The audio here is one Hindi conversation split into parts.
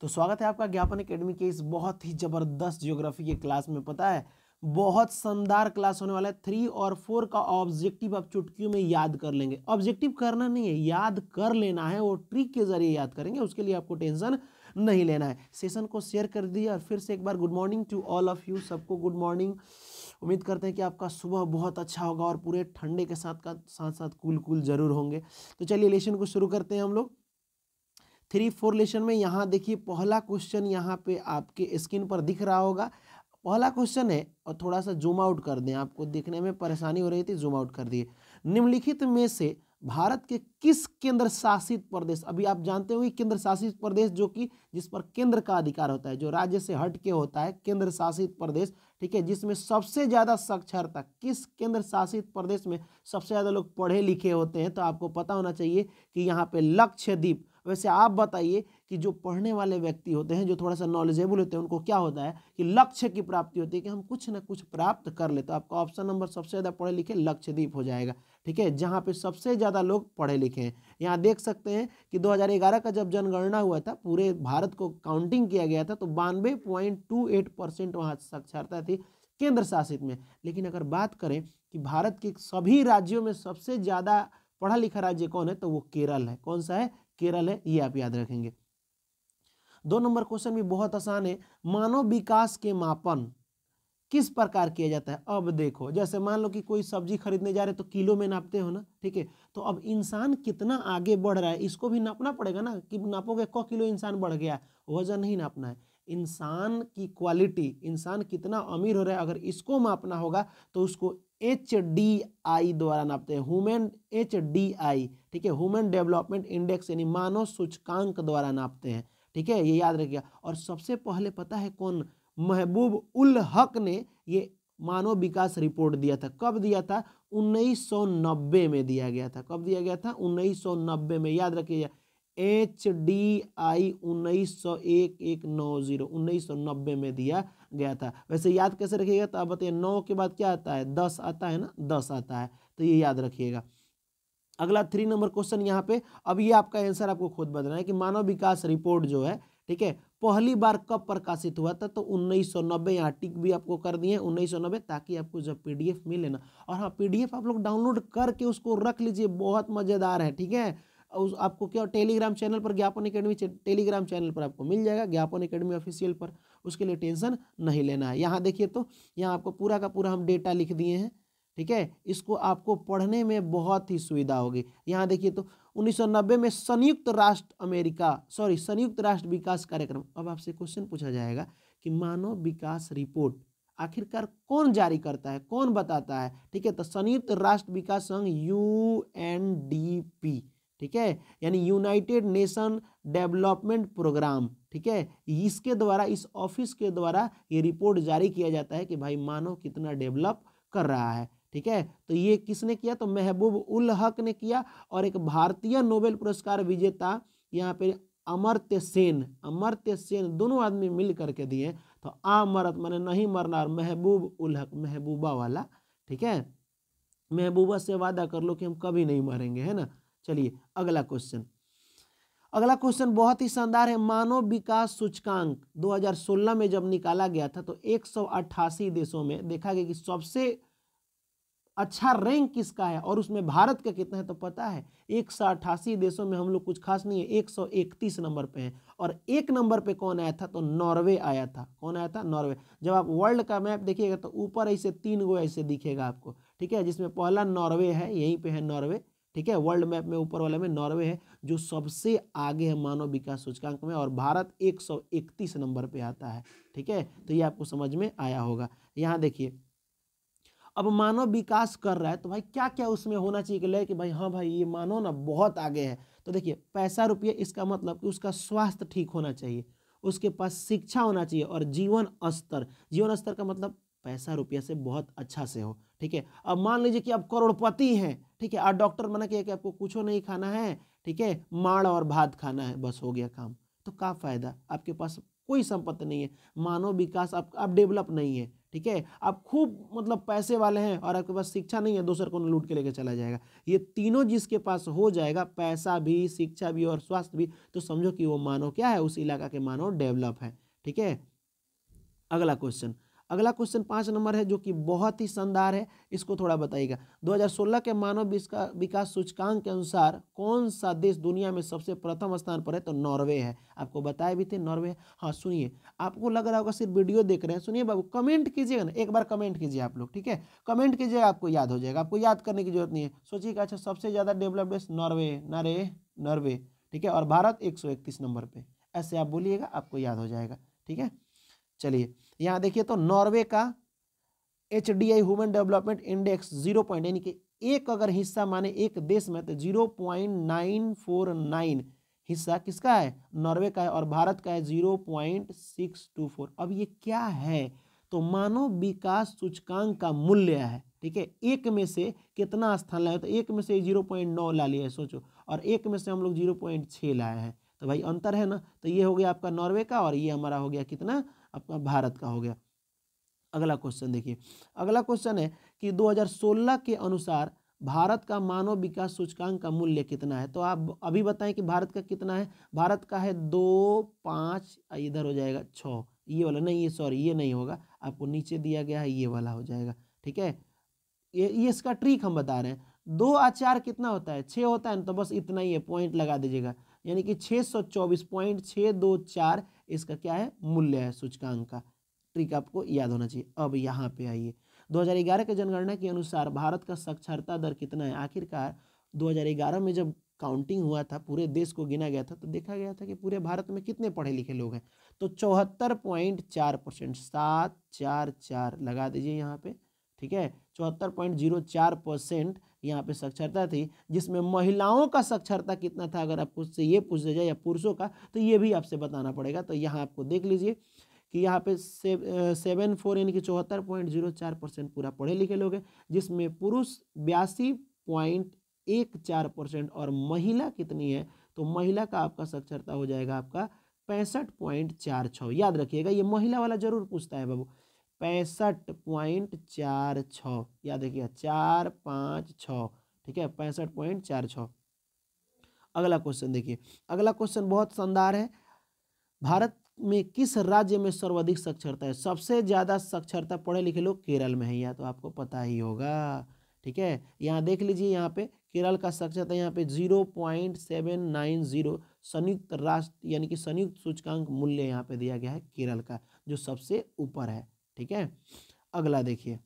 तो स्वागत है आपका ज्ञापन अकेडमी के इस बहुत ही ज़बरदस्त ज्योग्राफी के क्लास में पता है बहुत शानदार क्लास होने वाला है थ्री और फोर का ऑब्जेक्टिव आप चुटकियों में याद कर लेंगे ऑब्जेक्टिव करना नहीं है याद कर लेना है वो ट्रिक के जरिए याद करेंगे उसके लिए आपको टेंशन नहीं लेना है सेशन को शेयर कर दिए और फिर से एक बार good morning to all of you सबको गुड मॉर्निंग उम्मीद करते हैं कि आपका सुबह बहुत अच्छा होगा और पूरे ठंडे के साथ का साथ साथ कूल कूल जरूर होंगे तो चलिए लेशन को शुरू करते हैं हम लोग थ्री फोर लेसन में यहाँ देखिए पहला क्वेश्चन यहाँ पे आपके स्क्रीन पर दिख रहा होगा पहला क्वेश्चन है और थोड़ा सा जूम आउट कर दें आपको देखने में परेशानी हो रही थी जूम आउट कर दिए निम्नलिखित में से भारत के किस केंद्र शासित प्रदेश अभी आप जानते हो केंद्र शासित प्रदेश जो कि जिस पर केंद्र का अधिकार होता है जो राज्य से हट के होता है केंद्र शासित प्रदेश ठीक है जिसमें सबसे ज़्यादा साक्षरता किस केंद्र शासित प्रदेश में सबसे ज़्यादा लोग पढ़े लिखे होते हैं तो आपको पता होना चाहिए कि यहाँ पे लक्षद्वीप वैसे आप बताइए कि जो पढ़ने वाले व्यक्ति होते हैं जो थोड़ा सा नॉलेजेबल होते हैं उनको क्या होता है कि लक्ष्य की प्राप्ति होती है कि हम कुछ ना कुछ प्राप्त कर ले तो आपका ऑप्शन नंबर सबसे ज़्यादा पढ़े लिखे लक्ष्यदीप हो जाएगा ठीक है जहाँ पे सबसे ज़्यादा लोग पढ़े लिखे हैं यहाँ देख सकते हैं कि दो का जब जनगणना हुआ था पूरे भारत को काउंटिंग किया गया था तो बानवे पॉइंट टू एट परसेंट वहाँ साक्षरता थी केंद्र शासित में लेकिन अगर बात करें कि भारत के सभी राज्यों में सबसे ज़्यादा पढ़ा लिखा राज्य कौन है तो वो केरल है कौन सा है केरल है ये आप याद रखेंगे दो नंबर क्वेश्चन भी बहुत आसान है मानव विकास के मापन किस प्रकार किया जाता है अब देखो जैसे मान लो कि कोई सब्जी खरीदने जा रहे तो किलो में नापते हो ना ठीक है तो अब इंसान कितना आगे बढ़ रहा है इसको भी नापना पड़ेगा ना कि नापोगे कौ किलो इंसान बढ़ गया वजन नहीं नापना है इंसान की क्वालिटी इंसान कितना अमीर हो रहा है अगर इसको मापना होगा तो उसको एच डी आई द्वारा नापते हैं ह्यूमन एच डी आई ठीक है ह्यूमन डेवलपमेंट इंडेक्स यानी मानव सूचकांक द्वारा नापते हैं ठीक है ये याद रखिएगा और सबसे पहले पता है कौन महबूब उल हक ने ये मानव विकास रिपोर्ट दिया था कब दिया था 1990 में दिया गया था कब दिया गया था 1990 में याद रखिएगा एच डी आई उन्नीस सौ एक एक नौ जीरो उन्नीस सौ नब्बे में दिया गया था वैसे याद कैसे रखिएगा तो आप बताइए नौ के बाद क्या आता है दस आता है ना दस आता है तो ये याद रखिएगा अगला थ्री नंबर क्वेश्चन यहाँ पे अब ये आपका आंसर आपको खुद बदलना है कि मानव विकास रिपोर्ट जो है ठीक है पहली बार कब प्रकाशित हुआ था तो 1990 यहाँ टिक भी आपको कर दिए नब्बे ताकि आपको जब पीडीएफ मिले ना और हाँ पीडीएफ आप लोग डाउनलोड करके उसको रख लीजिए बहुत मज़ेदार है ठीक है उस आपको क्या टेलीग्राम चैनल पर ज्ञापन अकेडमी टेलीग्राम चैनल पर आपको मिल जाएगा ज्ञापन अकेडमी ऑफिशियल पर उसके लिए टेंशन नहीं लेना है यहाँ देखिए तो यहाँ आपको पूरा का पूरा हम डेटा लिख दिए हैं ठीक है इसको आपको पढ़ने में बहुत ही सुविधा होगी यहाँ देखिए तो 1990 में संयुक्त राष्ट्र अमेरिका सॉरी संयुक्त राष्ट्र विकास कार्यक्रम अब आपसे क्वेश्चन पूछा जाएगा कि मानव विकास रिपोर्ट आखिरकार कौन जारी करता है कौन बताता है ठीक है तो संयुक्त राष्ट्र विकास संघ यू एन डी पी ठीक है यानी यूनाइटेड नेशन डेवलपमेंट प्रोग्राम ठीक है इसके द्वारा इस ऑफिस के द्वारा ये रिपोर्ट जारी किया जाता है कि भाई मानव कितना डेवलप कर रहा है ठीक है तो ये किसने किया तो महबूब उल हक ने किया और एक भारतीय नोबेल पुरस्कार विजेता यहाँ पे अमर्त्य सेन अमर्त्य सेन दोनों आदमी मिल करके दिए तो आमरत मैंने नहीं मरना और महबूब उल हक महबूबा वाला ठीक है महबूबा से वादा कर लो कि हम कभी नहीं मरेंगे है ना चलिए अगला क्वेश्चन अगला क्वेश्चन बहुत ही शानदार है मानव विकास सूचकांक 2016 में जब निकाला गया था तो एक देशों में देखा गया कि सबसे अच्छा रैंक किसका है और उसमें भारत का कितना है तो पता है एक सौ देशों में हम लोग कुछ खास नहीं है एक सौ इकतीस नंबर पे हैं और एक नंबर पे कौन आया था तो नॉर्वे आया था कौन आया था नॉर्वे जब आप वर्ल्ड का मैप देखिएगा तो ऊपर ऐसे तीन गो ऐसे दिखेगा आपको ठीक है जिसमें पहला नॉर्वे है यहीं पे है नॉर्वे ठीक है वर्ल्ड मैप में ऊपर वाले में नॉर्वे है जो सबसे आगे है मानव विकास सूचकांक में और भारत एक सौ इकतीस नंबर पे आता है ठीक है तो ये आपको समझ में आया होगा यहाँ देखिए अब मानव विकास कर रहा है तो भाई क्या क्या उसमें होना चाहिए कि ले कि भाई हाँ भाई ये मानो ना बहुत आगे है तो देखिए पैसा रुपये इसका मतलब कि उसका स्वास्थ्य ठीक होना चाहिए उसके पास शिक्षा होना चाहिए और जीवन स्तर जीवन स्तर का मतलब पैसा रुपया से बहुत अच्छा से हो ठीक है अब मान लीजिए कि आप करोड़पति हैं ठीक है और डॉक्टर मना किया कि आपको कुछ नहीं खाना है ठीक है माड़ और भात खाना है बस हो गया काम तो का फायदा आपके पास कोई संपत्ति नहीं है मानव विकास आप आप डेवलप नहीं है ठीक है आप खूब मतलब पैसे वाले हैं और आपके पास शिक्षा नहीं है दूसरे को लूट के लेके चला जाएगा ये तीनों जिसके पास हो जाएगा पैसा भी शिक्षा भी और स्वास्थ्य भी तो समझो कि वो मानव क्या है उस इलाका के मानव डेवलप है ठीक है अगला क्वेश्चन अगला क्वेश्चन पाँच नंबर है जो कि बहुत ही शानदार है इसको थोड़ा बताइएगा 2016 के मानव विकास सूचकांक के अनुसार कौन सा देश दुनिया में सबसे प्रथम स्थान पर है तो नॉर्वे है आपको बताए भी थे नॉर्वे हाँ सुनिए आपको लग रहा होगा सिर्फ वीडियो देख रहे हैं सुनिए बाबू कमेंट कीजिएगा ना एक बार कमेंट कीजिए आप लोग ठीक है कमेंट कीजिएगा आपको याद हो जाएगा आपको याद करने की जरूरत नहीं है सोचिएगा अच्छा सबसे ज़्यादा डेवलप्ड देश नॉर्वे नारे नॉर्वे ठीक है और भारत एक नंबर पर ऐसे आप बोलिएगा आपको याद हो जाएगा ठीक है चलिए यहाँ देखिए तो नॉर्वे का H D I human development index zero point यानी कि एक अगर हिस्सा माने एक देश में तो zero point nine four nine हिस्सा किसका है नॉर्वे का है और भारत का है zero point six two four अब ये क्या है तो मानव विकास सूचकांक का मूल्य है ठीक है एक में से कितना स्थान लाए तो एक में से जीरो पॉइंट नौ ला लिया है सोचो और एक में से हम लोग जीरो पॉइंट छः लाए हैं तो भाई अंतर है ना तो ये हो गया आपका नॉर्वे का और ये हमारा हो गया कितना आपका भारत का हो गया अगला क्वेश्चन देखिए अगला क्वेश्चन है कि 2016 के अनुसार भारत का मानव विकास सूचकांक का मूल्य कितना है तो आप अभी बताएं कि भारत का कितना है भारत का है दो पाँच इधर हो जाएगा छ ये वाला नहीं ये सॉरी ये नहीं होगा आपको नीचे दिया गया है ये वाला हो जाएगा ठीक है ये ये इसका ट्रिक हम बता रहे हैं दो आचार कितना होता है छः होता है ना तो बस इतना ही है पॉइंट लगा दीजिएगा यानी कि छः सौ चौबीस पॉइंट छः दो चार इसका क्या है मूल्य है सूचकांक का ट्रिक आपको याद होना चाहिए अब यहाँ पे आइए 2011 के जनगणना के अनुसार भारत का साक्षरता दर कितना है आखिरकार 2011 में जब काउंटिंग हुआ था पूरे देश को गिना गया था तो देखा गया था कि पूरे भारत में कितने पढ़े लिखे लोग हैं तो चौहत्तर पॉइंट चार परसेंट सात चार चार लगा दीजिए यहाँ पे ठीक है चौहत्तर पॉइंट जीरो चार परसेंट यहाँ पे साक्षरता थी जिसमें महिलाओं का साक्षरता कितना था अगर आपको से ये पूछ जाए या पुरुषों का तो ये भी आपसे बताना पड़ेगा तो यहाँ आपको देख लीजिए कि यहाँ पे सेवन फोर यानी कि चौहत्तर पॉइंट जीरो चार परसेंट पूरा पढ़े लिखे लोग हैं जिसमें पुरुष बयासी पॉइंट एक चार परसेंट और महिला कितनी है तो महिला का आपका साक्षरता हो जाएगा आपका पैंसठ पॉइंट चार छः याद रखिएगा ये महिला वाला जरूर पूछता है बाबू पैंसठ पॉइंट चार छ या देखिए चार पाँच छ ठीक है पैंसठ पॉइंट चार छ अगला क्वेश्चन देखिए अगला क्वेश्चन बहुत शानदार है भारत में किस राज्य में सर्वाधिक साक्षरता है सबसे ज़्यादा साक्षरता पढ़े लिखे लोग केरल में है या तो आपको पता ही होगा ठीक है यहाँ देख लीजिए यहाँ पे केरल का साक्षरता यहाँ पे zero point seven nine zero संयुक्त राष्ट्र यानी कि संयुक्त सूचकांक मूल्य यहाँ पे दिया गया है केरल का जो सबसे ऊपर है ठीक है अगला देखिए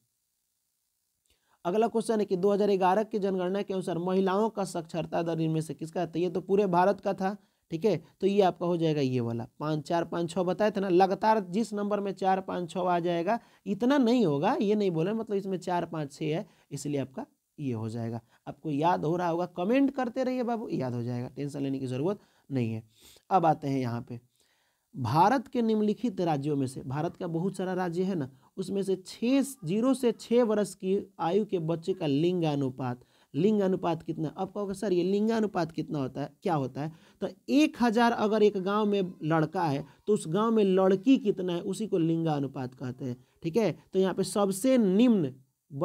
अगला क्वेश्चन है कि 2011 की जनगणना के अनुसार महिलाओं का साक्षरता दर इनमें से किसका था ये तो पूरे भारत का था ठीक है तो ये आपका हो जाएगा ये वाला पाँच चार पाँच छः बताए थे ना लगातार जिस नंबर में चार पाँच छः आ जाएगा इतना नहीं होगा ये नहीं बोले मतलब इसमें चार पाँच छः है इसलिए आपका ये हो जाएगा आपको याद हो रहा होगा कमेंट करते रहिए बाबू याद हो जाएगा टेंशन लेने की ज़रूरत नहीं है अब आते हैं यहाँ पे भारत के निम्नलिखित राज्यों में से भारत का बहुत सारा राज्य है ना उसमें से छः जीरो से छः वर्ष की आयु के बच्चे का लिंगानुपात लिंगानुपात कितना अब कहोगे सर ये लिंगानुपात कितना होता है क्या होता है तो एक हज़ार अगर एक गांव में लड़का है तो उस गांव में लड़की कितना है उसी को लिंगानुपात कहते हैं ठीक है तो यहाँ पे सबसे निम्न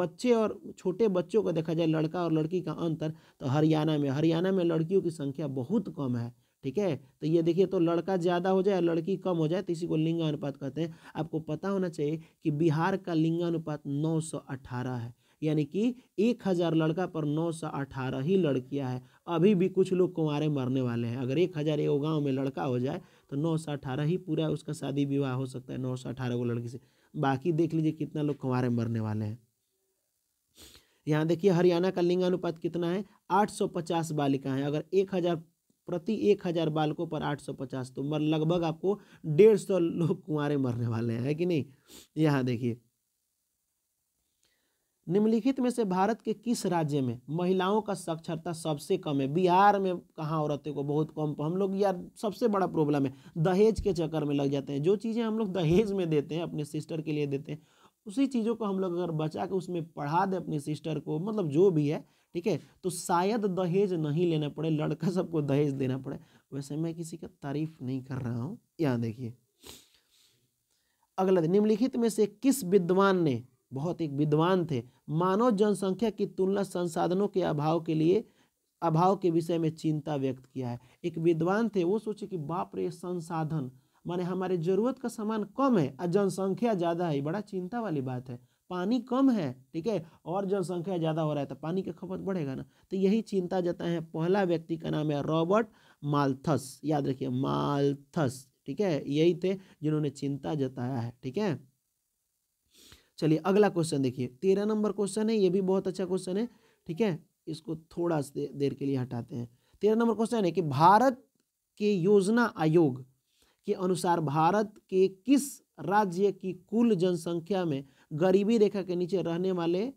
बच्चे और छोटे बच्चों को देखा जाए लड़का और लड़की का अंतर तो हरियाणा में हरियाणा में लड़कियों की संख्या बहुत कम है ठीक है तो ये देखिए तो लड़का ज़्यादा हो जाए लड़की कम हो जाए तो इसी को लिंगानुपात कहते हैं आपको पता होना चाहिए कि बिहार का लिंगानुपात 918 है यानी कि एक हज़ार लड़का पर नौ सौ अठारह ही लड़कियां हैं अभी भी कुछ लोग कुंवारे मरने वाले हैं अगर एक हज़ार एगो गाँव में लड़का हो जाए तो नौ सौ अठारह ही पूरा उसका शादी विवाह हो सकता है नौ सौ अठारह वो लड़की से बाकी देख लीजिए कितना लोग कुंवारे मरने वाले हैं यहाँ देखिए हरियाणा का लिंगानुपात कितना है 850 बालिका है अगर एक हज़ार प्रति एक हज़ार बालकों पर आठ सौ पचास तो मर लगभग आपको डेढ़ सौ लोग कुंवारे मरने वाले हैं है कि नहीं यहाँ देखिए निम्नलिखित में से भारत के किस राज्य में महिलाओं का साक्षरता सबसे कम है बिहार में कहाँ औरतें को बहुत कम हम लोग यार सबसे बड़ा प्रॉब्लम है दहेज के चक्कर में लग जाते हैं जो चीज़ें हम लोग दहेज में देते हैं अपने सिस्टर के लिए देते हैं उसी चीज़ों को हम लोग अगर बचा के उसमें पढ़ा दें अपनी सिस्टर को मतलब जो भी है ठीक है तो शायद दहेज नहीं लेना पड़े लड़का सबको दहेज देना पड़े वैसे मैं किसी का तारीफ नहीं कर रहा हूँ यहाँ देखिए अगला निम्नलिखित में से किस विद्वान ने बहुत एक विद्वान थे मानव जनसंख्या की तुलना संसाधनों के अभाव के लिए अभाव के विषय में चिंता व्यक्त किया है एक विद्वान थे वो सोचे कि बाप रे संसाधन माने हमारे जरूरत का सामान कम है और जनसंख्या ज़्यादा है बड़ा चिंता वाली बात है पानी कम है ठीक है और जनसंख्या ज़्यादा हो रहा है तो पानी का खपत बढ़ेगा ना तो यही चिंता जताए हैं पहला व्यक्ति का नाम है रॉबर्ट माल्थस याद रखिए माल्थस ठीक है यही थे जिन्होंने चिंता जताया है ठीक है चलिए अगला क्वेश्चन देखिए तेरह नंबर क्वेश्चन है ये भी बहुत अच्छा क्वेश्चन है ठीक है इसको थोड़ा से देर के लिए हटाते हैं तेरह नंबर क्वेश्चन है कि भारत के योजना आयोग के अनुसार भारत के किस राज्य की कुल जनसंख्या में गरीबी रेखा के नीचे रहने वाले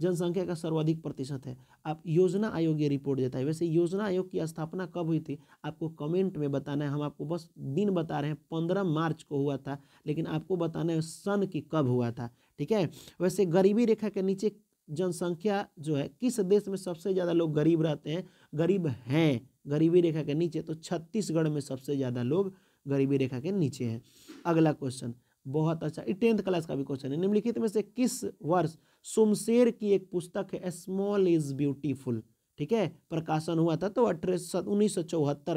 जनसंख्या का सर्वाधिक प्रतिशत है आप योजना आयोग ये रिपोर्ट देता है वैसे योजना आयोग की स्थापना कब हुई थी आपको कमेंट में बताना है हम आपको बस दिन बता रहे हैं पंद्रह मार्च को हुआ था लेकिन आपको बताना है सन की कब हुआ था ठीक है वैसे गरीबी रेखा के नीचे जनसंख्या जो है किस देश में सबसे ज़्यादा लोग गरीब रहते हैं गरीब हैं गरीबी रेखा के नीचे तो छत्तीसगढ़ में सबसे ज़्यादा लोग गरीबी रेखा के नीचे हैं अगला क्वेश्चन बहुत अच्छा ये टेंथ क्लास का भी क्वेश्चन है निम्नलिखित में से किस वर्ष सुमशेर की एक पुस्तक है स्मॉल इज ब्यूटीफुल ठीक है प्रकाशन हुआ था तो अठारह उन्नीस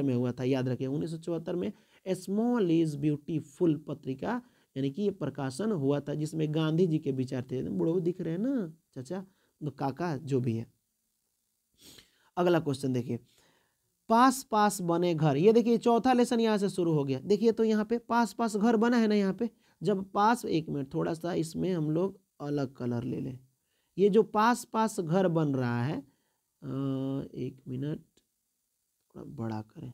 में हुआ था याद रखिए उन्नीस में स्मॉल इज ब्यूटीफुल पत्रिका यानी कि ये प्रकाशन हुआ था जिसमें गांधी जी के विचार थे बुढ़ो दिख रहे हैं ना चाचा तो काका जो भी है अगला क्वेश्चन देखिए पास पास बने घर ये देखिए चौथा लेसन यहाँ से शुरू हो गया देखिए तो यहाँ पे पास पास घर बना है ना यहाँ पे जब पास एक मिनट थोड़ा सा इसमें हम लोग अलग कलर ले लें ये जो पास पास घर बन रहा है एक मिनट थोड़ा बड़ा करें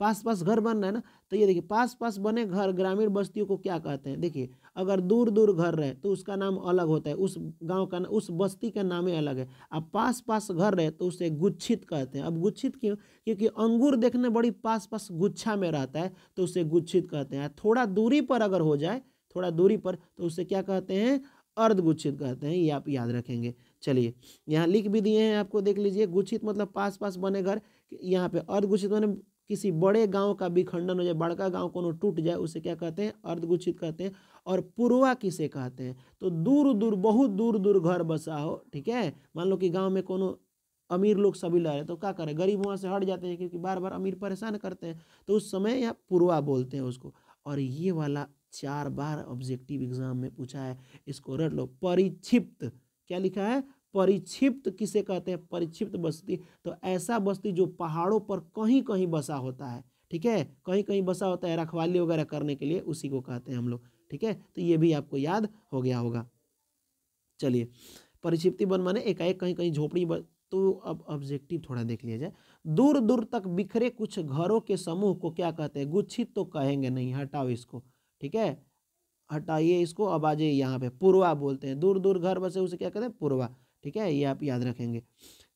पास पास घर बन रहा है ना तो ये देखिए पास पास बने घर ग्रामीण बस्तियों को क्या कहते हैं देखिए अगर दूर दूर घर रहे तो उसका नाम अलग होता है उस गांव का उस बस्ती का नाम ही अलग है अब पास पास घर रहे तो उसे गुच्छित कहते हैं अब गुच्छित क्यों क्योंकि अंगूर देखने बड़ी पास पास गुच्छा में रहता है तो उसे गुच्छित कहते हैं थोड़ा दूरी पर अगर हो जाए थोड़ा दूरी पर तो उसे क्या कहते हैं अर्धगुच्छित कहते हैं ये आप याद रखेंगे चलिए यहाँ लिख भी दिए हैं आपको देख लीजिए गुच्छित मतलब पास पास बने घर यहाँ पे अर्धगुच्छित बने किसी बड़े गांव का विखंडन हो जाए बड़का गांव को टूट जाए उसे क्या कहते हैं अर्धगुच्छित कहते हैं और पूर्वा किसे कहते हैं तो दूर दूर बहुत दूर दूर घर बसा हो ठीक है मान लो कि गाँव में कोनो अमीर लोग सभी ला रहे तो क्या करें गरीब वहाँ से हट जाते हैं क्योंकि बार बार अमीर परेशान करते हैं तो उस समय यहाँ पूर्वा बोलते हैं उसको और ये वाला चार बार ऑब्जेक्टिव एग्जाम में पूछा है इसको रट लो परिक्षिप्त क्या लिखा है परिक्षिप्त किसे कहते हैं परिक्षिप्त बस्ती तो ऐसा बस्ती जो पहाड़ों पर कहीं कहीं बसा होता है ठीक है कहीं कहीं बसा होता है रखवाली वगैरह करने के लिए उसी को कहते हैं हम लोग ठीक है तो ये भी आपको याद हो गया होगा चलिए परिक्षिप्ति वन माने एकाएक कहीं कहीं झोपड़ी बन तो अब ऑब्जेक्टिव थोड़ा देख लिया जाए दूर दूर तक बिखरे कुछ घरों के समूह को क्या कहते हैं गुच्छित तो कहेंगे नहीं हटाओ इसको ठीक है हटाइए इसको अब आ जाइए यहाँ पे पुरवा बोलते हैं दूर दूर घर बसे उसे क्या कहते हैं पुरवा ठीक है ये आप याद रखेंगे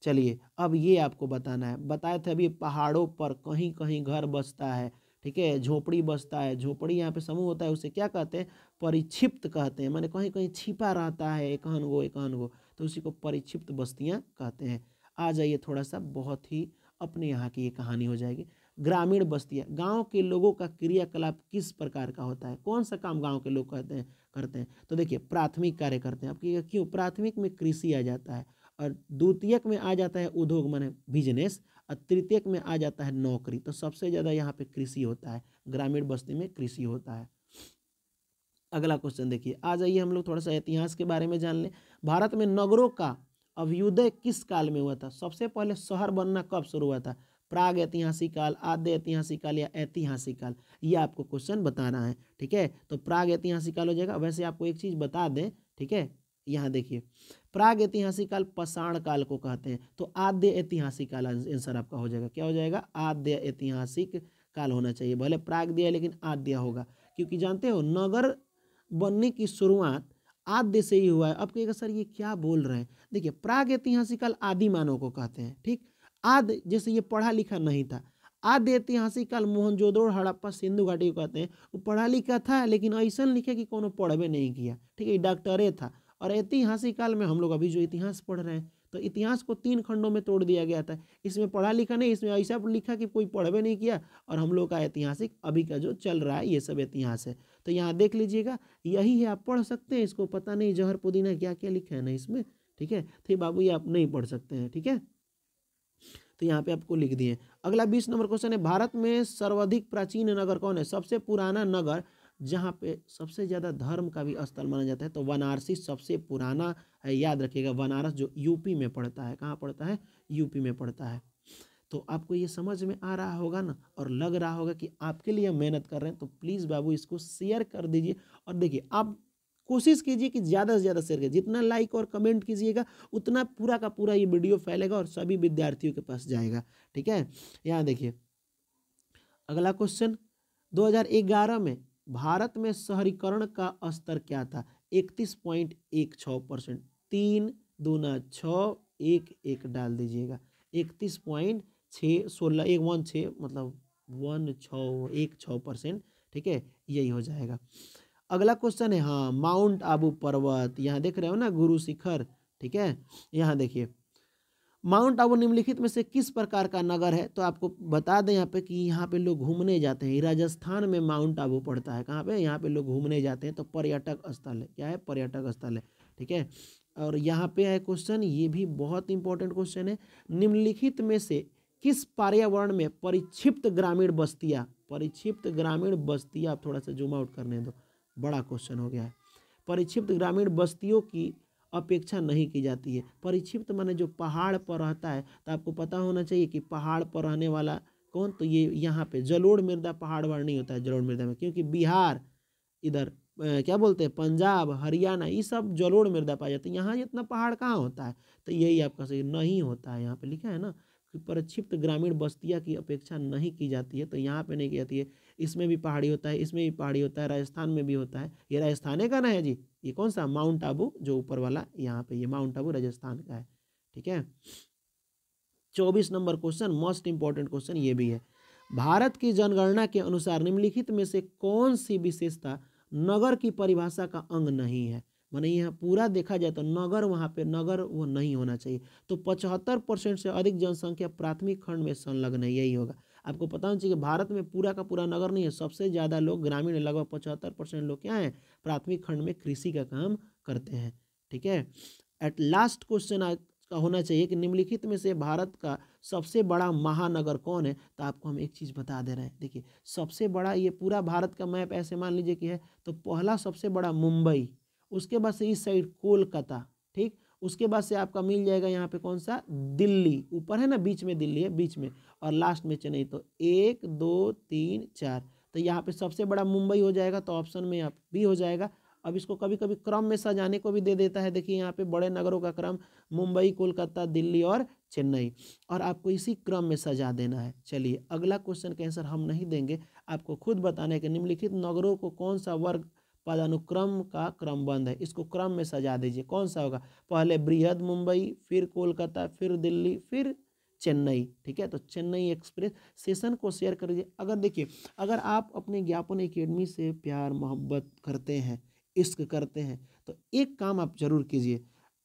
चलिए अब ये आपको बताना है बताए थे अभी पहाड़ों पर कहीं कहीं घर बसता है ठीक है झोपड़ी बसता है झोपड़ी यहाँ पे समूह होता है उसे क्या कहते हैं परिक्षिप्त कहते हैं मैंने कहीं कहीं छिपा रहता है एकहन गो एकहन गो तो उसी को परिक्षिप्त बस्तियाँ कहते हैं आ जाइए थोड़ा सा बहुत ही अपने यहाँ की ये कहानी हो जाएगी ग्रामीण बस्तियाँ गांव के लोगों का क्रियाकलाप किस प्रकार का होता है कौन सा काम गांव के लोग करते हैं करते हैं तो देखिए प्राथमिक कार्य करते हैं आपकी क्यों प्राथमिक में कृषि आ जाता है और द्वितीयक में आ जाता है उद्योग माने बिजनेस और तृतीयक में आ जाता है नौकरी तो सबसे ज़्यादा यहाँ पे कृषि होता है ग्रामीण बस्ती में कृषि होता है अगला क्वेश्चन देखिए आ जाइए हम लोग थोड़ा सा इतिहास के बारे में जान लें भारत में नगरों का अभ्युदय किस काल में हुआ था सबसे पहले शहर बनना कब शुरू हुआ था प्राग ऐतिहासिक काल आद्य ऐतिहासिक काल या ऐतिहासिक काल ये आपको क्वेश्चन बताना है ठीक है तो प्राग ऐतिहासिक काल हो जाएगा वैसे आपको एक चीज़ बता दें ठीक है यहाँ देखिए प्राग ऐतिहासिक काल पषाण काल को कहते हैं तो आद्य ऐतिहासिक काल आंसर आपका हो जाएगा क्या हो जाएगा आद्य ऐतिहासिक काल होना चाहिए भले प्राग दिया है लेकिन आद्य होगा क्योंकि जानते हो नगर बनने की शुरुआत आद्य से ही हुआ है अब कहेगा सर ये क्या बोल रहे हैं देखिए प्राग ऐतिहासिक काल आदि मानव को कहते हैं ठीक आद जैसे ये पढ़ा लिखा नहीं था आदि ऐतिहासिक काल मोहनजोदड़ो हड़प्पा सिंधु घाटी को कहते हैं वो पढ़ा लिखा था लेकिन ऐसा लिखे कि कोनो पढ़वे नहीं किया ठीक है डॉक्टरे था और ऐतिहासिक काल में हम लोग अभी जो इतिहास पढ़ रहे हैं तो इतिहास को तीन खंडों में तोड़ दिया गया था इसमें पढ़ा लिखा नहीं इसमें ऐसा लिखा कि कोई पढ़वे नहीं किया और हम लोग का ऐतिहासिक अभी का जो चल रहा है ये सब इतिहास है तो यहाँ देख लीजिएगा यही है आप पढ़ सकते हैं इसको पता नहीं जहर पुदीना क्या क्या लिखा है ना इसमें ठीक है तो बाबू ये आप नहीं पढ़ सकते हैं ठीक है तो यहाँ पे आपको लिख दिए अगला बीस नंबर क्वेश्चन है भारत में सर्वाधिक प्राचीन नगर कौन है सबसे पुराना नगर जहाँ पे सबसे ज़्यादा धर्म का भी स्थल माना जाता है तो वाराणसी सबसे पुराना है याद रखिएगा वनारस जो यूपी में पड़ता है कहाँ पड़ता है यूपी में पड़ता है तो आपको ये समझ में आ रहा होगा ना और लग रहा होगा कि आपके लिए मेहनत कर रहे हैं तो प्लीज़ बाबू इसको शेयर कर दीजिए और देखिए आप कोशिश कीजिए कि ज़्यादा से ज़्यादा शेयर कीजिए जितना लाइक और कमेंट कीजिएगा उतना पूरा का पूरा ये वीडियो फैलेगा और सभी विद्यार्थियों के पास जाएगा ठीक है यहाँ देखिए अगला क्वेश्चन 2011 में भारत में शहरीकरण का स्तर क्या था इकतीस पॉइंट एक छः परसेंट तीन दूना छ एक एक डाल दीजिएगा इकतीस पॉइंट छः सोलह एक वन छः मतलब वन छः एक छः परसेंट ठीक है यही हो जाएगा अगला क्वेश्चन है हाँ माउंट आबू पर्वत यहाँ देख रहे हो ना गुरु शिखर ठीक है यहाँ देखिए माउंट आबू निम्नलिखित में से किस प्रकार का नगर है तो आपको बता दें यहाँ पे कि यहाँ पे लोग घूमने जाते हैं राजस्थान में माउंट आबू पड़ता है कहाँ पे यहाँ पे लोग घूमने जाते हैं तो पर्यटक स्थल है क्या है पर्यटक स्थल है ठीक है और यहाँ पे है क्वेश्चन ये भी बहुत इंपॉर्टेंट क्वेश्चन है निम्नलिखित में से किस पर्यावरण में परिक्षिप्त ग्रामीण बस्तियाँ परिक्षिप्त ग्रामीण बस्तियाँ आप थोड़ा सा जूम आउट करने दो बड़ा क्वेश्चन हो गया है परिक्षिप्त ग्रामीण बस्तियों की अपेक्षा नहीं की जाती है परिक्षिप्त माने जो पहाड़ पर रहता है तो आपको पता होना चाहिए कि पहाड़ पर रहने वाला कौन तो ये यहाँ पे जलोड़ मृदा पहाड़ वाड़ नहीं होता है जलोड़ मृदा में क्योंकि बिहार इधर क्या बोलते हैं पंजाब हरियाणा ये सब जलोड़ मृदा पाया जाता है यहाँ इतना पहाड़ कहाँ होता है तो यही आप कह सकते नहीं होता है यहाँ पर लिखा है ना प्रक्षिप्त ग्रामीण बस्तियाँ की अपेक्षा नहीं की जाती है तो यहाँ पे नहीं की जाती है इसमें भी पहाड़ी होता है इसमें भी पहाड़ी होता है राजस्थान में भी होता है ये राजस्थान का ना है जी ये कौन सा माउंट आबू जो ऊपर वाला यहाँ पे ये माउंट आबू राजस्थान का है ठीक है चौबीस नंबर क्वेश्चन मोस्ट इंपॉर्टेंट क्वेश्चन ये भी है भारत की जनगणना के अनुसार निम्नलिखित में से कौन सी विशेषता नगर की परिभाषा का अंग नहीं है मैंने यहाँ पूरा देखा जाए तो नगर वहाँ पे नगर वो नहीं होना चाहिए तो पचहत्तर परसेंट से अधिक जनसंख्या प्राथमिक खंड में संलग्न है यही होगा आपको पता होना चाहिए कि भारत में पूरा का पूरा नगर नहीं है सबसे ज़्यादा लोग ग्रामीण लगभग पचहत्तर परसेंट लोग क्या हैं प्राथमिक खंड में कृषि का काम करते हैं ठीक है एट लास्ट क्वेश्चन का होना चाहिए कि निम्नलिखित में से भारत का सबसे बड़ा महानगर कौन है तो आपको हम एक चीज़ बता दे रहे हैं देखिए सबसे बड़ा ये पूरा भारत का मैप ऐसे मान लीजिए कि है तो पहला सबसे बड़ा मुंबई उसके बाद से इस साइड कोलकाता ठीक उसके बाद से आपका मिल जाएगा यहाँ पे कौन सा दिल्ली ऊपर है ना बीच में दिल्ली है बीच में और लास्ट में चेन्नई तो एक दो तीन चार तो यहाँ पे सबसे बड़ा मुंबई हो जाएगा तो ऑप्शन में आप बी हो जाएगा अब इसको कभी कभी क्रम में सजाने को भी दे देता है देखिए यहाँ पे बड़े नगरों का क्रम मुंबई कोलकाता दिल्ली और चेन्नई और आपको इसी क्रम में सजा देना है चलिए अगला क्वेश्चन का आंसर हम नहीं देंगे आपको खुद बताना है कि निम्नलिखित नगरों को कौन सा वर्ग पदानुक्रम का क्रमबंध है इसको क्रम में सजा दीजिए कौन सा होगा पहले बृहद मुंबई फिर कोलकाता फिर दिल्ली फिर चेन्नई ठीक है तो चेन्नई एक्सप्रेस सेशन को शेयर कर दीजिए अगर देखिए अगर आप अपने ज्ञापन एकेडमी से प्यार मोहब्बत करते हैं इश्क करते हैं तो एक काम आप जरूर कीजिए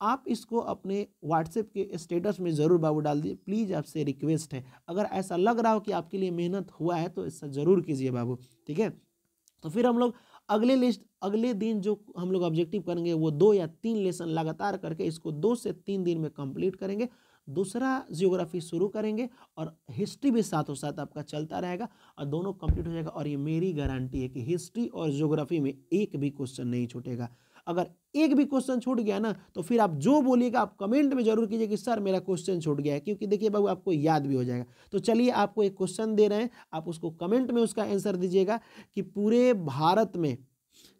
आप इसको अपने व्हाट्सएप के स्टेटस में ज़रूर बाबू डाल दीजिए प्लीज़ आपसे रिक्वेस्ट है अगर ऐसा लग रहा हो कि आपके लिए मेहनत हुआ है तो ऐसा ज़रूर कीजिए बाबू ठीक है तो फिर हम लोग अगले लिस्ट अगले दिन जो हम लोग ऑब्जेक्टिव करेंगे वो दो या तीन लेसन लगातार करके इसको दो से तीन दिन में कंप्लीट करेंगे दूसरा जियोग्राफी शुरू करेंगे और हिस्ट्री भी साथों साथ आपका चलता रहेगा और दोनों कंप्लीट हो जाएगा और ये मेरी गारंटी है कि हिस्ट्री और जियोग्राफी में एक भी क्वेश्चन नहीं छूटेगा अगर एक भी क्वेश्चन छूट गया ना तो फिर आप जो बोलिएगा आप कमेंट में जरूर कीजिए कि सर मेरा क्वेश्चन छूट गया है क्योंकि देखिए बाबू आपको याद भी हो जाएगा तो चलिए आपको एक क्वेश्चन दे रहे हैं आप उसको कमेंट में उसका आंसर दीजिएगा कि पूरे भारत में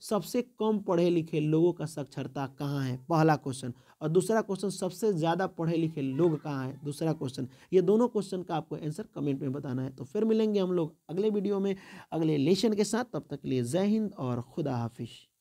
सबसे कम पढ़े लिखे लोगों का साक्षरता कहाँ है पहला क्वेश्चन और दूसरा क्वेश्चन सबसे ज़्यादा पढ़े लिखे लोग कहाँ हैं दूसरा क्वेश्चन ये दोनों क्वेश्चन का आपको आंसर कमेंट में बताना है तो फिर मिलेंगे हम लोग अगले वीडियो में अगले लेसन के साथ तब तक के लिए जय हिंद और खुदा हाफिज़